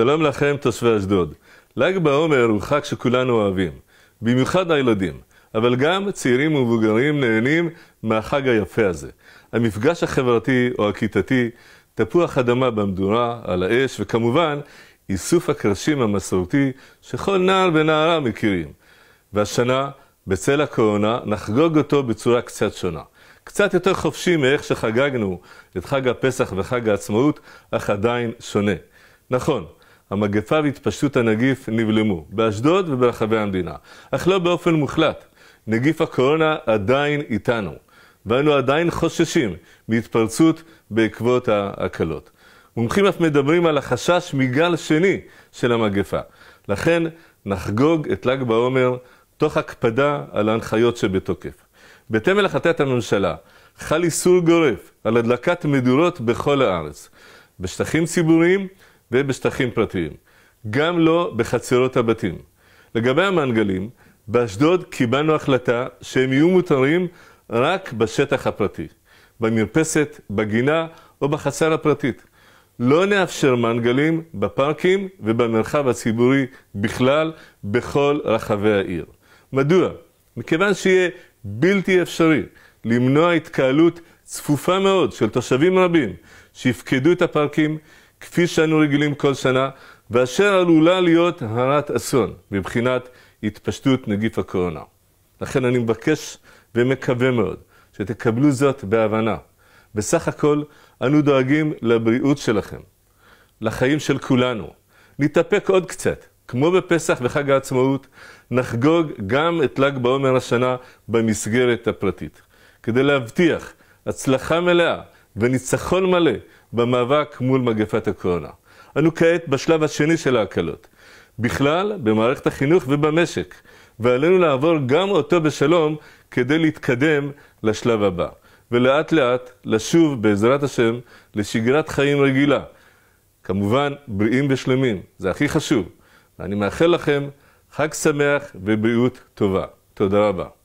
שלום לכם תושבי אשדוד. ל"ג בעומר הוא חג שכולנו אוהבים, במיוחד הילדים, אבל גם צעירים ומבוגרים נהנים מהחג היפה הזה. המפגש החברתי או הכיתתי, תפוח אדמה במדורה, על האש, וכמובן, איסוף הקרשים המסורתי שכל נער ונערה מכירים. והשנה, בצל הקורונה, נחגוג אותו בצורה קצת שונה. קצת יותר חופשי מאיך שחגגנו את חג הפסח וחג העצמאות, אך עדיין שונה. נכון, המגפה והתפשטות הנגיף נבלמו, באשדוד וברחבי המדינה, אך לא באופן מוחלט. נגיף הקורונה עדיין איתנו, ואנו עדיין חוששים מהתפרצות בעקבות ההקלות. מומחים אף מדברים על החשש מגל שני של המגפה. לכן נחגוג את ל"ג בעומר תוך הקפדה על ההנחיות שבתוקף. בהתאם להחלטת הממשלה, חל איסור גורף על הדלקת מדורות בכל הארץ. בשטחים ציבוריים, ובשטחים פרטיים, גם לא בחצרות הבתים. לגבי המנגלים, באשדוד קיבלנו החלטה שהם יהיו מותרים רק בשטח הפרטי, במרפסת, בגינה או בחצר הפרטית. לא נאפשר מנגלים בפארקים ובמרחב הציבורי בכלל בכל רחבי העיר. מדוע? מכיוון שיהיה בלתי אפשרי למנוע התקהלות צפופה מאוד של תושבים רבים שיפקדו את הפארקים, כפי שאנו רגילים כל שנה, ואשר עלולה להיות הרת אסון מבחינת התפשטות נגיף הקורונה. לכן אני מבקש ומקווה מאוד שתקבלו זאת בהבנה. בסך הכל, אנו דואגים לבריאות שלכם, לחיים של כולנו. נתאפק עוד קצת, כמו בפסח וחג העצמאות, נחגוג גם את ל"ג בעומר השנה במסגרת הפרטית, כדי להבטיח הצלחה מלאה וניצחון מלא במאבק מול מגפת הקורונה. אנו כעת בשלב השני של ההקלות, בכלל, במערכת החינוך ובמשק, ועלינו לעבור גם אותו בשלום כדי להתקדם לשלב הבא, ולאט לאט לשוב, בעזרת השם, לשגרת חיים רגילה. כמובן, בריאים ושלמים, זה הכי חשוב. ואני מאחל לכם חג שמח ובריאות טובה. תודה רבה.